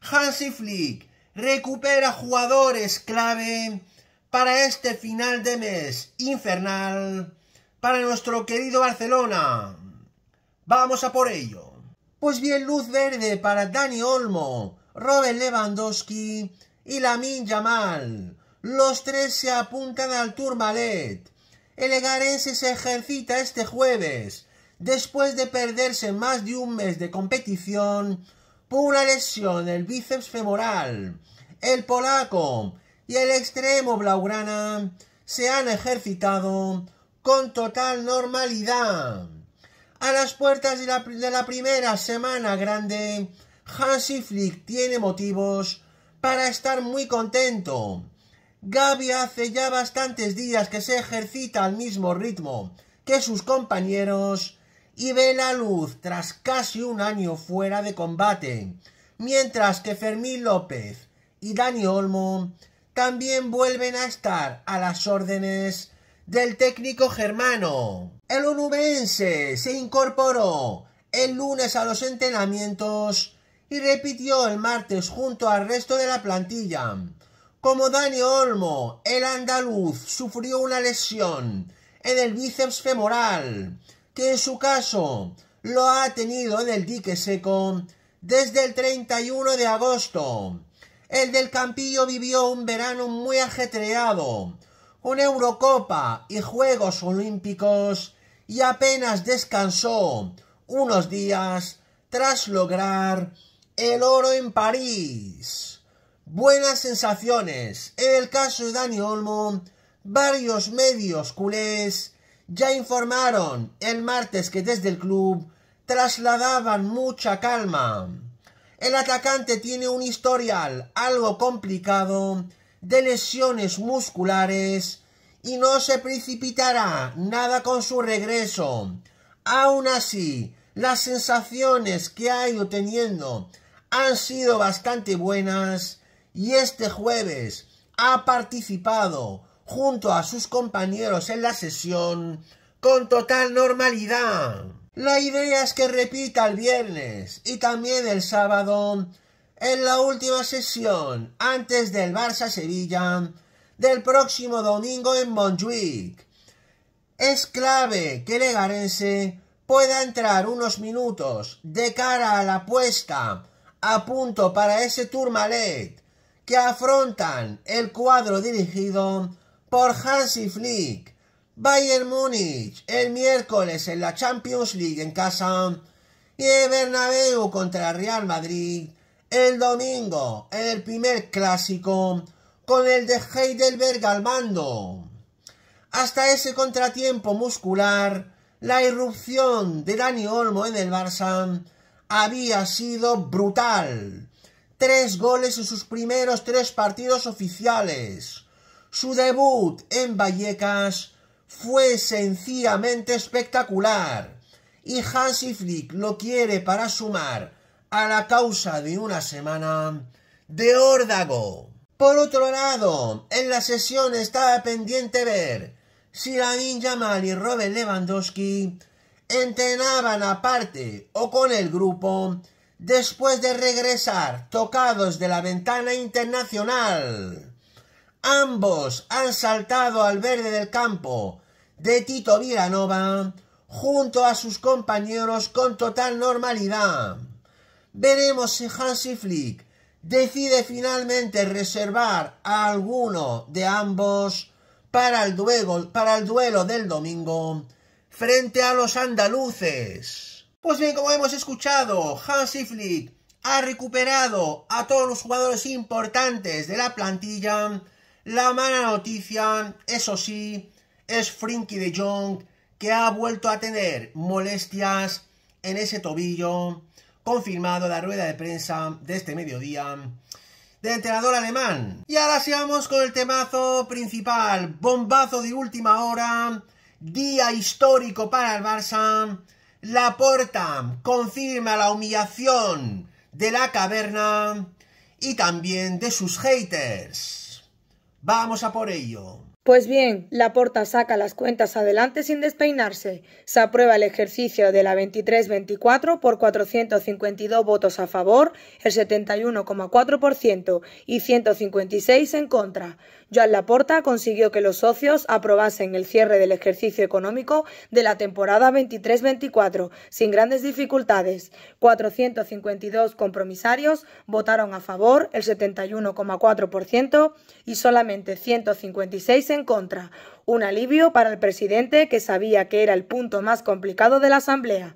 Hansi Flick recupera jugadores clave para este final de mes infernal para nuestro querido Barcelona. Vamos a por ello. Pues bien, luz verde para Dani Olmo, Robert Lewandowski y Lamin Yamal. Los tres se apuntan al Tourmalet. El Egarense se ejercita este jueves, después de perderse más de un mes de competición Pura una lesión del bíceps femoral. El polaco y el extremo blaugrana se han ejercitado con total normalidad. A las puertas de la, primera semana grande, Hansi Flick tiene motivos para estar muy contento. Gaby hace ya bastantes días que se ejercita al mismo ritmo que sus compañeros y ve la luz tras casi un año fuera de combate, mientras que Fermín López y Dani Olmo también vuelven a estar a las órdenes del técnico germano. El onubense se incorporó el lunes a los entrenamientos y repitió el martes junto al resto de la plantilla. Como Dani Olmo, el andaluz sufrió una lesión en el bíceps femoral que en su caso lo ha tenido en el dique seco desde el 31 de agosto. El del Campillo vivió un verano muy ajetreado, con Eurocopa y Juegos Olímpicos, y apenas descansó unos días tras lograr el oro en París. Buenas sensaciones. En el caso de Dani Olmo, varios medios culés ya informaron el martes que desde el club trasladaban mucha calma. El atacante tiene un historial algo complicado de lesiones musculares y no se precipitará nada con su regreso. Aún así, las sensaciones que ha ido teniendo han sido bastante buenas y este jueves ha participado junto a sus compañeros en la sesión con total normalidad. La idea es que repita el viernes y también el sábado en la última sesión antes del Barça-Sevilla del próximo domingo en Montjuic. Es clave que Legarense pueda entrar unos minutos de cara a la puesta a punto para ese Tourmalet que afrontan el cuadro dirigido por Hansi Flick. Bayern Múnich el miércoles en la Champions League en casa y Bernabéu contra Real Madrid el domingo en el primer clásico con el de Heidelberg al mando. Hasta ese contratiempo muscular, la irrupción de Dani Olmo en el Barça había sido brutal. Tres goles en sus primeros tres partidos oficiales su debut en Vallecas fue sencillamente espectacular y Hansi Flick lo quiere para sumar a la causa de una semana de órdago. Por otro lado, en la sesión estaba pendiente ver si la Ninja Mal y Robert Lewandowski entrenaban aparte o con el grupo después de regresar tocados de la ventana internacional. Ambos han saltado al verde del campo de Tito Villanova junto a sus compañeros con total normalidad. Veremos si Hansi Flick decide finalmente reservar a alguno de ambos para el duelo, para el duelo del domingo frente a los andaluces. Pues bien, como hemos escuchado, Hansi Flick ha recuperado a todos los jugadores importantes de la plantilla la mala noticia, eso sí, es Frinky de Jong, que ha vuelto a tener molestias en ese tobillo, confirmado la rueda de prensa de este mediodía del entrenador alemán. Y ahora sigamos con el temazo principal, bombazo de última hora, día histórico para el Barça, la puerta confirma la humillación de la caverna y también de sus haters. Vamos a por ello. Pues bien, la Porta saca las cuentas adelante sin despeinarse. Se aprueba el ejercicio de la 23-24 por 452 votos a favor, el 71,4% y 156 en contra. Joan Laporta consiguió que los socios aprobasen el cierre del ejercicio económico de la temporada 23-24 sin grandes dificultades. 452 compromisarios votaron a favor, el 71,4%, y solamente 156 en contra. Un alivio para el presidente que sabía que era el punto más complicado de la Asamblea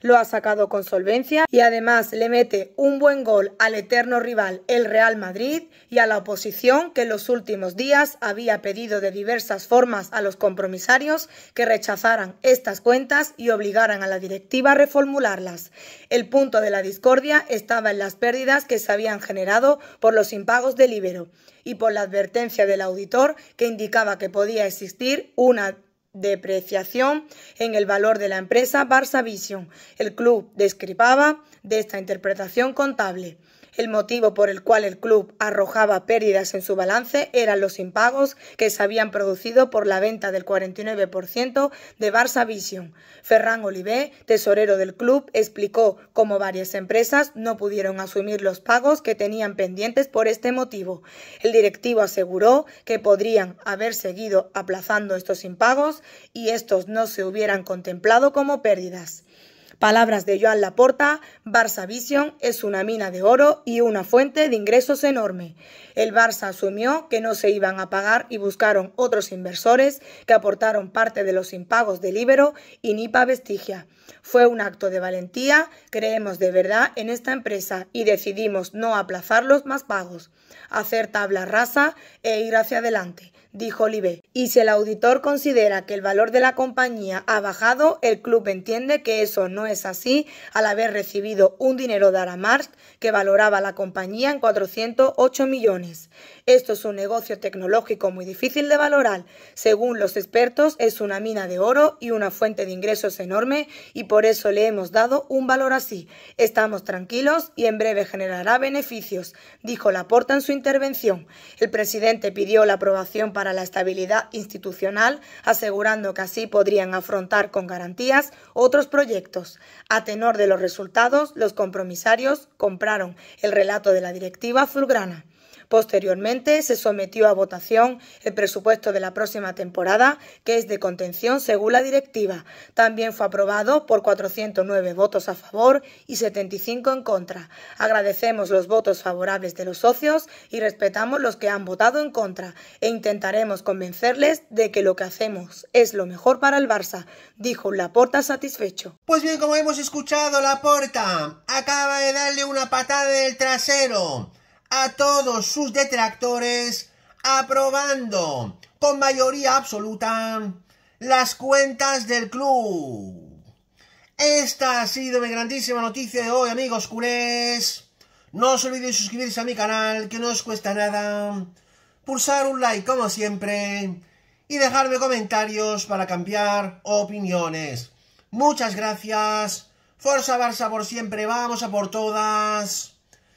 lo ha sacado con solvencia y además le mete un buen gol al eterno rival el Real Madrid y a la oposición que en los últimos días había pedido de diversas formas a los compromisarios que rechazaran estas cuentas y obligaran a la directiva a reformularlas. El punto de la discordia estaba en las pérdidas que se habían generado por los impagos del Ibero y por la advertencia del auditor que indicaba que podía existir una depreciación en el valor de la empresa Barça Vision. El club describaba de esta interpretación contable. El motivo por el cual el club arrojaba pérdidas en su balance eran los impagos que se habían producido por la venta del 49% de Barça Vision. Ferran Olivé, tesorero del club, explicó cómo varias empresas no pudieron asumir los pagos que tenían pendientes por este motivo. El directivo aseguró que podrían haber seguido aplazando estos impagos y estos no se hubieran contemplado como pérdidas. Palabras de Joan Laporta, Barça Vision es una mina de oro y una fuente de ingresos enorme. El Barça asumió que no se iban a pagar y buscaron otros inversores que aportaron parte de los impagos de Libero y Nipa Vestigia. Fue un acto de valentía, creemos de verdad en esta empresa y decidimos no aplazar los más pagos, hacer tabla rasa e ir hacia adelante dijo Olive. Y si el auditor considera que el valor de la compañía ha bajado, el club entiende que eso no es así al haber recibido un dinero de Aramark que valoraba la compañía en 408 millones. Esto es un negocio tecnológico muy difícil de valorar. Según los expertos, es una mina de oro y una fuente de ingresos enorme y por eso le hemos dado un valor así. Estamos tranquilos y en breve generará beneficios, dijo Laporta en su intervención. El presidente pidió la aprobación para la estabilidad institucional, asegurando que así podrían afrontar con garantías otros proyectos. A tenor de los resultados, los compromisarios compraron el relato de la directiva fulgrana. Posteriormente, se sometió a votación el presupuesto de la próxima temporada, que es de contención según la directiva. También fue aprobado por 409 votos a favor y 75 en contra. Agradecemos los votos favorables de los socios y respetamos los que han votado en contra e intentaremos convencerles de que lo que hacemos es lo mejor para el Barça, dijo Laporta satisfecho. Pues bien, como hemos escuchado, Laporta acaba de darle una patada del el trasero a todos sus detractores aprobando con mayoría absoluta las cuentas del club. Esta ha sido mi grandísima noticia de hoy, amigos culés. No os olvidéis suscribirse a mi canal, que no os cuesta nada. Pulsar un like, como siempre. Y dejarme comentarios para cambiar opiniones. Muchas gracias. Forza Barça por siempre, vamos a por todas